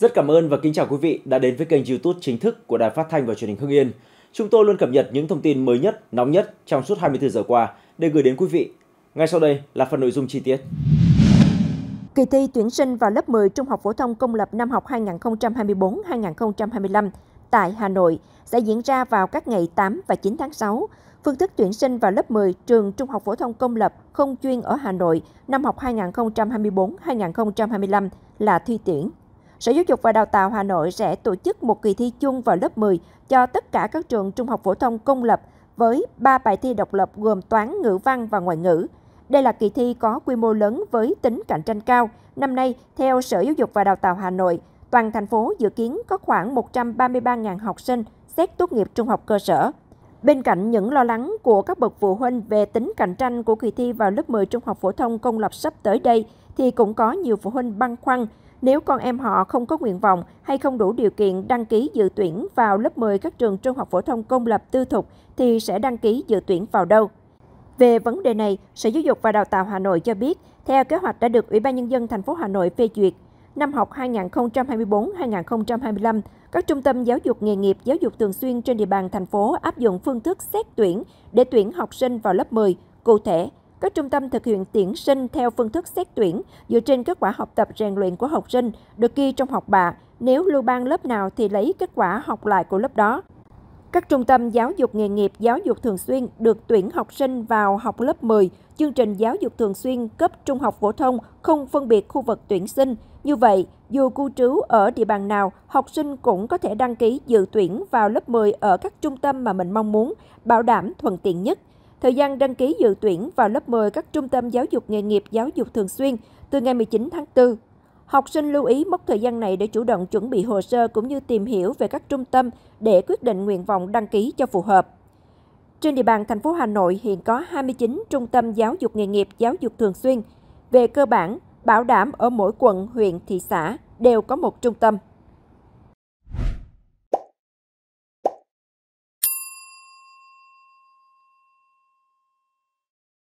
Rất cảm ơn và kính chào quý vị đã đến với kênh YouTube chính thức của Đài Phát thanh và Truyền hình Hưng Yên. Chúng tôi luôn cập nhật những thông tin mới nhất, nóng nhất trong suốt 24 giờ qua để gửi đến quý vị. Ngay sau đây là phần nội dung chi tiết. Kỳ thi tuyển sinh vào lớp 10 Trung học phổ thông công lập năm học 2024-2025 tại Hà Nội sẽ diễn ra vào các ngày 8 và 9 tháng 6. Phương thức tuyển sinh vào lớp 10 trường Trung học phổ thông công lập không chuyên ở Hà Nội năm học 2024-2025 là thi tuyển Sở Giáo dục và Đào tạo Hà Nội sẽ tổ chức một kỳ thi chung vào lớp 10 cho tất cả các trường trung học phổ thông công lập với 3 bài thi độc lập gồm toán, ngữ văn và ngoại ngữ. Đây là kỳ thi có quy mô lớn với tính cạnh tranh cao. Năm nay, theo Sở Giáo dục và Đào tạo Hà Nội, toàn thành phố dự kiến có khoảng 133.000 học sinh xét tốt nghiệp trung học cơ sở. Bên cạnh những lo lắng của các bậc phụ huynh về tính cạnh tranh của kỳ thi vào lớp 10 trung học phổ thông công lập sắp tới đây, thì cũng có nhiều phụ huynh băn khoăn nếu con em họ không có nguyện vọng hay không đủ điều kiện đăng ký dự tuyển vào lớp 10 các trường trung học phổ thông công lập tư thục thì sẽ đăng ký dự tuyển vào đâu? Về vấn đề này, Sở Giáo dục và Đào tạo Hà Nội cho biết, theo kế hoạch đã được Ủy ban nhân dân thành phố Hà Nội phê duyệt, năm học 2024-2025, các trung tâm giáo dục nghề nghiệp, giáo dục thường xuyên trên địa bàn thành phố áp dụng phương thức xét tuyển để tuyển học sinh vào lớp 10. Cụ thể, các trung tâm thực hiện tuyển sinh theo phương thức xét tuyển dựa trên kết quả học tập rèn luyện của học sinh được ghi trong học bạ. Nếu lưu ban lớp nào thì lấy kết quả học lại của lớp đó. Các trung tâm giáo dục nghề nghiệp, giáo dục thường xuyên được tuyển học sinh vào học lớp 10, chương trình giáo dục thường xuyên cấp trung học phổ thông không phân biệt khu vực tuyển sinh. Như vậy, dù cư trú ở địa bàn nào, học sinh cũng có thể đăng ký dự tuyển vào lớp 10 ở các trung tâm mà mình mong muốn, bảo đảm thuận tiện nhất. Thời gian đăng ký dự tuyển vào lớp 10 các trung tâm giáo dục nghề nghiệp giáo dục thường xuyên từ ngày 19 tháng 4. Học sinh lưu ý mốc thời gian này để chủ động chuẩn bị hồ sơ cũng như tìm hiểu về các trung tâm để quyết định nguyện vọng đăng ký cho phù hợp. Trên địa bàn thành phố Hà Nội hiện có 29 trung tâm giáo dục nghề nghiệp giáo dục thường xuyên. Về cơ bản, bảo đảm ở mỗi quận, huyện, thị xã đều có một trung tâm.